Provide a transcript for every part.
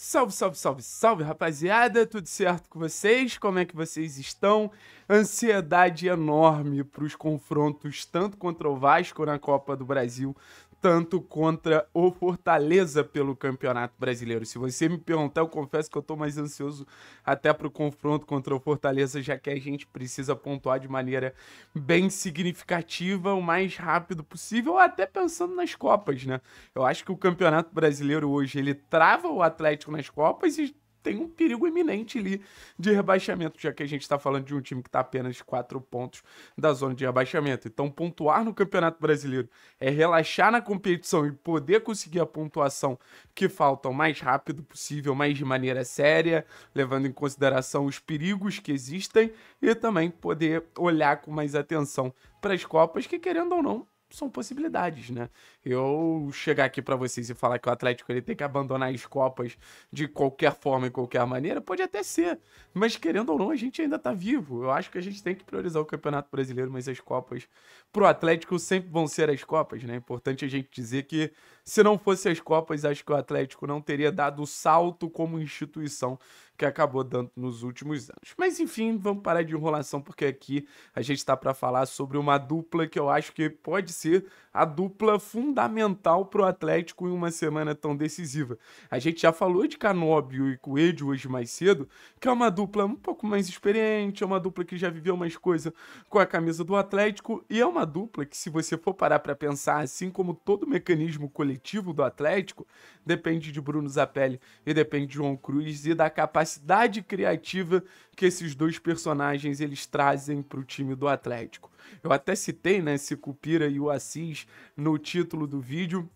Salve, salve, salve, salve, rapaziada! Tudo certo com vocês? Como é que vocês estão? Ansiedade enorme para os confrontos, tanto contra o Vasco na Copa do Brasil, tanto contra o Fortaleza pelo Campeonato Brasileiro. Se você me perguntar, eu confesso que eu estou mais ansioso até para o confronto contra o Fortaleza, já que a gente precisa pontuar de maneira bem significativa, o mais rápido possível, até pensando nas Copas, né? Eu acho que o Campeonato Brasileiro hoje ele trava o Atlético nas Copas e tem um perigo iminente ali de rebaixamento, já que a gente está falando de um time que está apenas quatro pontos da zona de rebaixamento. Então, pontuar no Campeonato Brasileiro é relaxar na competição e poder conseguir a pontuação que falta o mais rápido possível, mas de maneira séria, levando em consideração os perigos que existem e também poder olhar com mais atenção para as Copas, que querendo ou não, são possibilidades, né? Eu chegar aqui para vocês e falar que o Atlético ele tem que abandonar as Copas de qualquer forma e qualquer maneira, pode até ser, mas querendo ou não, a gente ainda tá vivo. Eu acho que a gente tem que priorizar o Campeonato Brasileiro, mas as Copas pro Atlético sempre vão ser as Copas, né? É importante a gente dizer que se não fosse as Copas, acho que o Atlético não teria dado o salto como instituição que acabou dando nos últimos anos. Mas enfim, vamos parar de enrolação porque aqui a gente está para falar sobre uma dupla que eu acho que pode ser a dupla fundamental para o Atlético em uma semana tão decisiva. A gente já falou de Canóbio e Coelho hoje mais cedo, que é uma dupla um pouco mais experiente, é uma dupla que já viveu mais coisa com a camisa do Atlético e é uma dupla que se você for parar para pensar, assim como todo o mecanismo coletivo do Atlético, depende de Bruno Zapelli e depende de João Cruz e da capacidade capacidade criativa que esses dois personagens eles trazem para o time do Atlético. Eu até citei, né, Cupira e o Assis no título do vídeo,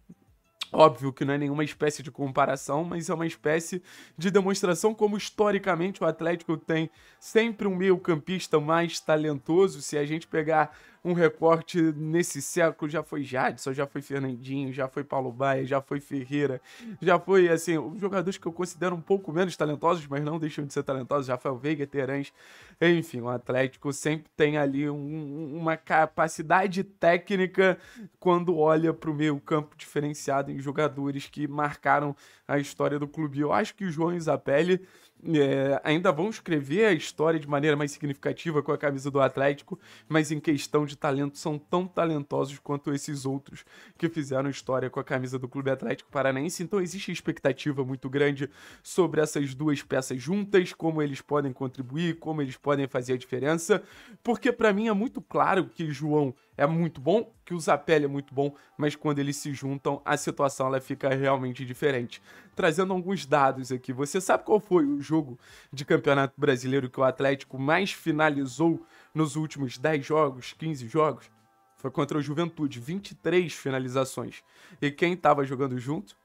Óbvio que não é nenhuma espécie de comparação, mas é uma espécie de demonstração como historicamente o Atlético tem sempre um meio-campista mais talentoso. Se a gente pegar um recorte nesse século já foi Jadson, já foi Fernandinho, já foi Paulo Baia, já foi Ferreira, já foi, assim, os jogadores que eu considero um pouco menos talentosos, mas não deixam de ser talentosos, Rafael Veiga, Terãs, enfim, o Atlético sempre tem ali um, uma capacidade técnica quando olha para o meio campo diferenciado em jogadores que marcaram a história do clube. Eu acho que o João Isapelli é, ainda vão escrever a história de maneira mais significativa com a camisa do Atlético, mas em questão de de talento são tão talentosos quanto esses outros que fizeram história com a camisa do Clube Atlético Paranaense. Então existe expectativa muito grande sobre essas duas peças juntas, como eles podem contribuir, como eles podem fazer a diferença, porque para mim é muito claro que João é muito bom, que o Zapelli é muito bom, mas quando eles se juntam, a situação ela fica realmente diferente. Trazendo alguns dados aqui, você sabe qual foi o jogo de Campeonato Brasileiro que o Atlético mais finalizou nos últimos 10 jogos, 15 jogos, foi contra o Juventude, 23 finalizações. E quem estava jogando junto?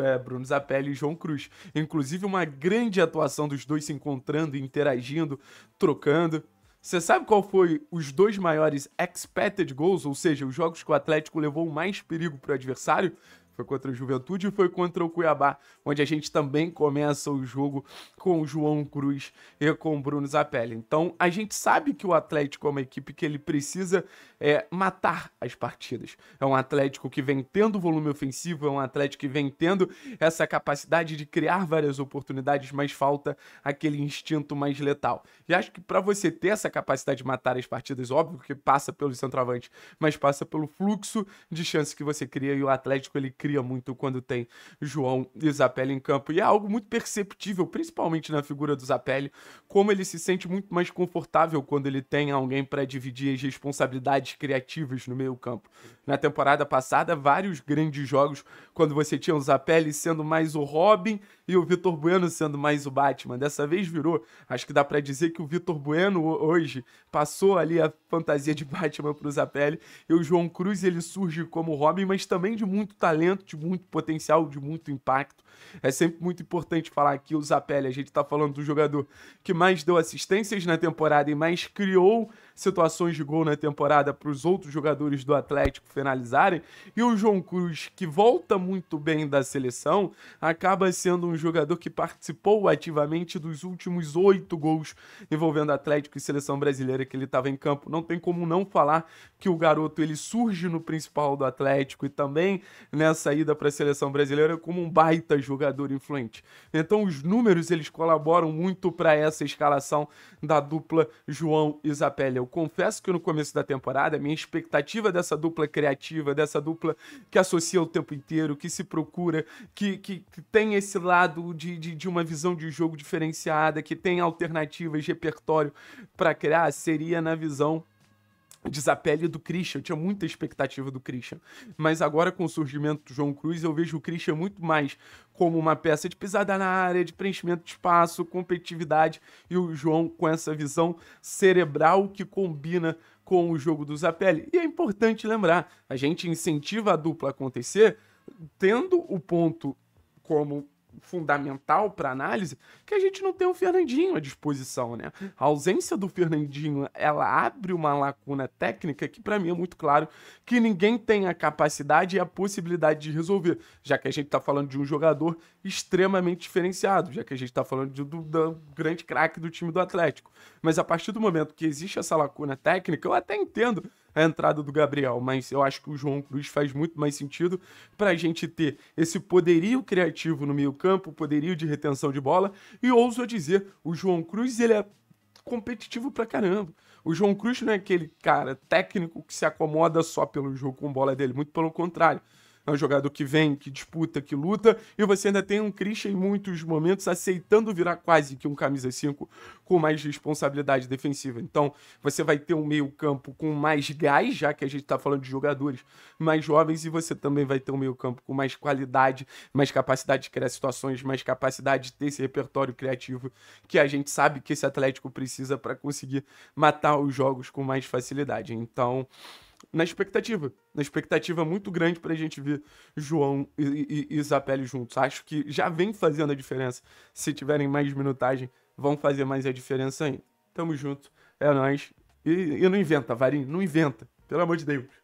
É, Bruno Zapelli e João Cruz. Inclusive, uma grande atuação dos dois se encontrando, interagindo, trocando. Você sabe qual foi os dois maiores expected goals, ou seja, os jogos que o Atlético levou mais perigo para o adversário? Foi contra o Juventude e foi contra o Cuiabá, onde a gente também começa o jogo com o João Cruz e com o Bruno Zapelli. Então, a gente sabe que o Atlético é uma equipe que ele precisa é, matar as partidas. É um Atlético que vem tendo volume ofensivo, é um Atlético que vem tendo essa capacidade de criar várias oportunidades, mas falta aquele instinto mais letal. E acho que para você ter essa capacidade de matar as partidas, óbvio que passa pelo centroavante, mas passa pelo fluxo de chance que você cria e o Atlético ele cria muito quando tem João e Zapelli em campo. E é algo muito perceptível, principalmente na figura do Zapelli, como ele se sente muito mais confortável quando ele tem alguém para dividir as responsabilidades criativas no meio campo. Na temporada passada, vários grandes jogos, quando você tinha o Zapelli sendo mais o Robin e o Vitor Bueno sendo mais o Batman. Dessa vez virou. Acho que dá para dizer que o Vitor Bueno hoje passou ali a fantasia de Batman para o Zapelli e o João Cruz ele surge como Robin, mas também de muito talento de muito potencial, de muito impacto. É sempre muito importante falar aqui o Zapelli. A gente está falando do jogador que mais deu assistências na temporada e mais criou situações de gol na temporada para os outros jogadores do Atlético finalizarem. E o João Cruz, que volta muito bem da seleção, acaba sendo um jogador que participou ativamente dos últimos oito gols envolvendo Atlético e seleção brasileira que ele estava em campo. Não tem como não falar que o garoto ele surge no principal do Atlético e também nessa saída para a seleção brasileira como um baita jogador influente. Então os números eles colaboram muito para essa escalação da dupla João e Zapelli. Eu confesso que no começo da temporada, a minha expectativa dessa dupla criativa, dessa dupla que associa o tempo inteiro, que se procura, que, que, que tem esse lado de, de, de uma visão de jogo diferenciada, que tem alternativas, repertório para criar, seria na visão desapele do Christian. Eu tinha muita expectativa do Christian. Mas agora, com o surgimento do João Cruz, eu vejo o Christian muito mais como uma peça de pisada na área, de preenchimento de espaço, competitividade. E o João com essa visão cerebral que combina com o jogo do Zapelli. E é importante lembrar: a gente incentiva a dupla a acontecer tendo o ponto como fundamental para análise que a gente não tem o Fernandinho à disposição, né? A ausência do Fernandinho, ela abre uma lacuna técnica que para mim é muito claro que ninguém tem a capacidade e a possibilidade de resolver, já que a gente está falando de um jogador extremamente diferenciado, já que a gente está falando de, do, do grande craque do time do Atlético. Mas a partir do momento que existe essa lacuna técnica, eu até entendo a entrada do Gabriel, mas eu acho que o João Cruz faz muito mais sentido para a gente ter esse poderio criativo no meio-campo, poderio de retenção de bola, e ouso dizer, o João Cruz ele é competitivo pra caramba. O João Cruz não é aquele cara técnico que se acomoda só pelo jogo com bola dele, muito pelo contrário. É um jogador que vem, que disputa, que luta. E você ainda tem um Christian em muitos momentos aceitando virar quase que um camisa 5 com mais responsabilidade defensiva. Então, você vai ter um meio-campo com mais gás, já que a gente está falando de jogadores mais jovens, e você também vai ter um meio-campo com mais qualidade, mais capacidade de criar situações, mais capacidade de ter esse repertório criativo que a gente sabe que esse Atlético precisa para conseguir matar os jogos com mais facilidade. Então na expectativa. Na expectativa muito grande pra gente ver João e, e, e Zapelli juntos. Acho que já vem fazendo a diferença. Se tiverem mais minutagem, vão fazer mais a diferença ainda. Tamo junto, é nóis. E, e não inventa, Varinho, não inventa. Pelo amor de Deus.